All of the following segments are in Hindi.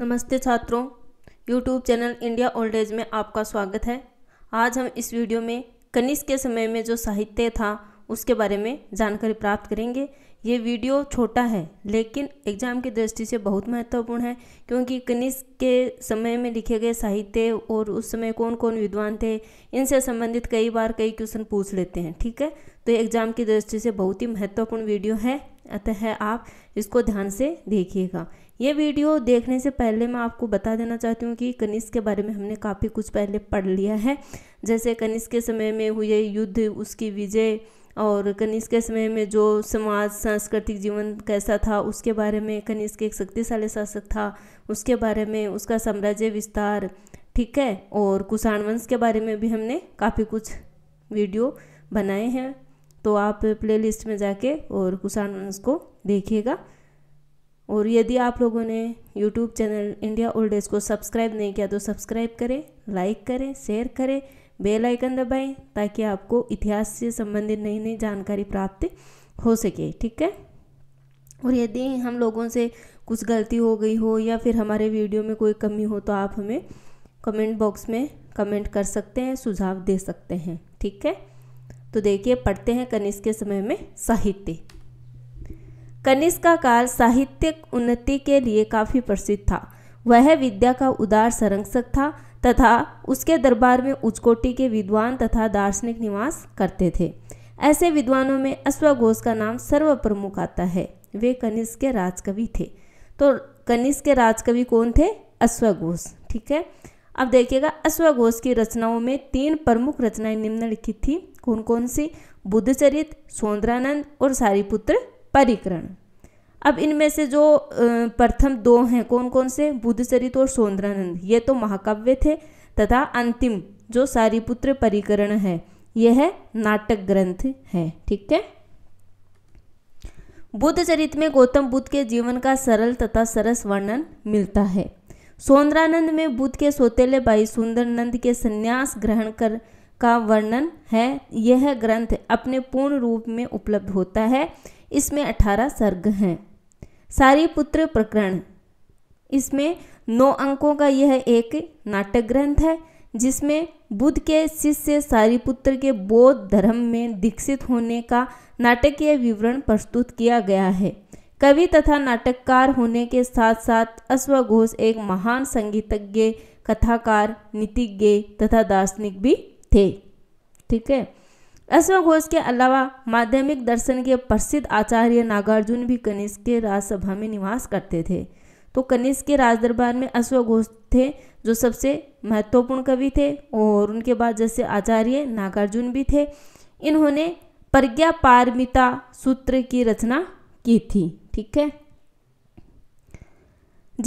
नमस्ते छात्रों YouTube channel India old age में आपका स्वागत है आज हम इस वीडियो में कनिष्क के समय में जो साहित्य था उसके बारे में जानकारी प्राप्त करेंगे ये वीडियो छोटा है लेकिन एग्जाम की दृष्टि से बहुत महत्वपूर्ण है क्योंकि कनिष्क के समय में लिखे गए साहित्य और उस समय कौन कौन विद्वान थे इनसे संबंधित कई बार कई क्वेश्चन पूछ लेते हैं ठीक है तो एग्जाम की दृष्टि से बहुत ही महत्वपूर्ण वीडियो है अतः आप इसको ध्यान से देखिएगा ये वीडियो देखने से पहले मैं आपको बता देना चाहती हूँ कि कनिष्क के बारे में हमने काफ़ी कुछ पहले पढ़ लिया है जैसे कनिष्क के समय में हुए युद्ध उसकी विजय और कनिष्क के समय में जो समाज सांस्कृतिक जीवन कैसा था उसके बारे में कनिष्क एक शक्तिशाली शासक था उसके बारे में उसका साम्राज्य विस्तार ठीक है और कुषाण वंश के बारे में भी हमने काफ़ी कुछ वीडियो बनाए हैं तो आप प्लेलिस्ट में जाके और कुषाण वंश को देखिएगा और यदि आप लोगों ने YouTube channel India old age को सब्सक्राइब नहीं किया तो सब्सक्राइब करें लाइक करें शेयर करें बेल आइकन दबाएं ताकि आपको इतिहास से संबंधित नई नई जानकारी प्राप्त हो सके ठीक है और यदि हम लोगों से कुछ गलती हो गई हो या फिर हमारे वीडियो में कोई कमी हो तो आप हमें कमेंट बॉक्स में कमेंट कर सकते हैं सुझाव दे सकते हैं ठीक है तो देखिए पढ़ते हैं कनिष्क के समय में साहित्य कनिष्क का काल साहित्यिक उन्नति के लिए काफ़ी प्रसिद्ध था वह विद्या का उदार संरक्षक था तथा उसके दरबार में उच्चकोटि के विद्वान तथा दार्शनिक निवास करते थे ऐसे विद्वानों में अश्वघोष का नाम सर्वप्रमुख आता है वे कनिष्क के राजकवि थे तो कनिष्क के राजकवि कौन थे अश्वघोष ठीक है अब देखिएगा अश्वघोष की रचनाओं में तीन प्रमुख रचनाएं निम्नलिखित थी कौन कौन सी बुद्धचरित सौंदरानंद और सारीपुत्र परिकरण अब इनमें से जो प्रथम दो हैं कौन कौन से बुद्धचरित और सौंदरानंद ये तो महाकाव्य थे तथा अंतिम जो सारीपुत्र परिकरण है यह नाटक ग्रंथ है ठीक है बुद्ध चरित में गौतम बुद्ध के जीवन का सरल तथा सरस वर्णन मिलता है सौंदरानंद में बुद्ध के सोतेले भाई नंद के संन्यास ग्रहण कर का वर्णन है यह ग्रंथ अपने पूर्ण रूप में उपलब्ध होता है इसमें अठारह सर्ग हैं सारी पुत्र प्रकरण इसमें नौ अंकों का यह एक नाटक ग्रंथ है जिसमें बुद्ध के शिष्य सारीपुत्र के बौद्ध धर्म में दीक्षित होने का नाटकीय विवरण प्रस्तुत किया गया है कवि तथा नाटककार होने के साथ साथ अश्वघोष एक महान संगीतज्ञ कथाकार नीतिज्ञ तथा दार्शनिक भी थे ठीक है ऐसा घोष के अलावा माध्यमिक दर्शन के प्रसिद्ध आचार्य नागार्जुन भी कनिष्क के राजसभा में निवास करते थे तो कनिष्क के राजदरबार में अश्वघोष थे जो सबसे महत्वपूर्ण कवि थे और उनके बाद जैसे आचार्य नागार्जुन भी थे इन्होंने प्रज्ञा पारमिता सूत्र की रचना की थी ठीक है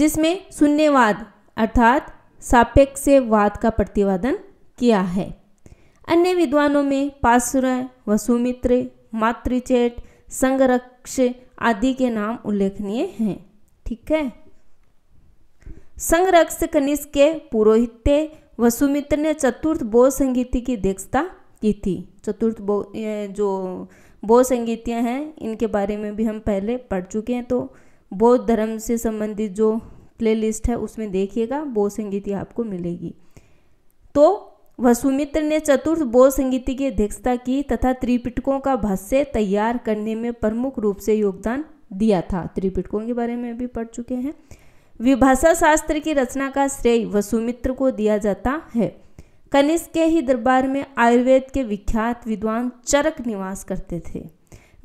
जिसमें शून्यवाद अर्थात सापेक्ष वाद का प्रतिवादन किया है अन्य विद्वानों में पासुरय वसुमित्र मातृचेट संगरक्ष आदि के नाम उल्लेखनीय हैं ठीक है संगरक्ष कनिष्क के पुरोहित्य वसुमित्र ने चतुर्थ बोध संगीति की अध्यक्षता की थी चतुर्थ बो जो बोध संगीतियाँ हैं इनके बारे में भी हम पहले पढ़ चुके हैं तो बौद्ध धर्म से संबंधित जो प्लेलिस्ट है उसमें देखिएगा बौद्ध संगीति आपको मिलेगी तो वसुमित्र ने चतुर्थ बोध संगीति की अध्यक्षता की तथा त्रिपिटकों का भाष्य तैयार करने में प्रमुख रूप से योगदान दिया था त्रिपिटकों के बारे में भी पढ़ चुके हैं विभाषा शास्त्र की रचना का श्रेय वसुमित्र को दिया जाता है कनिष्क के ही दरबार में आयुर्वेद के विख्यात विद्वान चरक निवास करते थे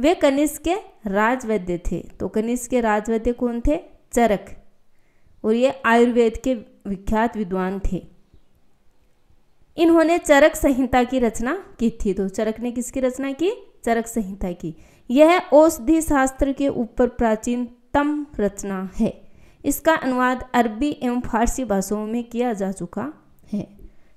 वे कनिष्क के राजवैद्य थे तो कनिष्क के राजवैद्य कौन थे चरक और ये आयुर्वेद के विख्यात विद्वान थे इन्होंने चरक संहिता की रचना की थी तो चरक ने किसकी रचना की चरक संहिता की यह औषधि शास्त्र के ऊपर प्राचीनतम रचना है इसका अनुवाद अरबी एवं फारसी भाषाओं में किया जा चुका है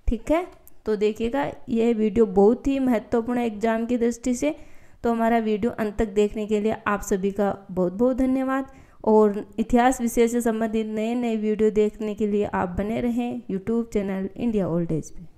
ठीक है तो देखिएगा यह वीडियो बहुत ही महत्वपूर्ण एग्जाम की दृष्टि से तो हमारा वीडियो अंत तक देखने के लिए आप सभी का बहुत बहुत धन्यवाद और इतिहास विषय से संबंधित नए नए वीडियो देखने के लिए आप बने रहें YouTube channel India old age पर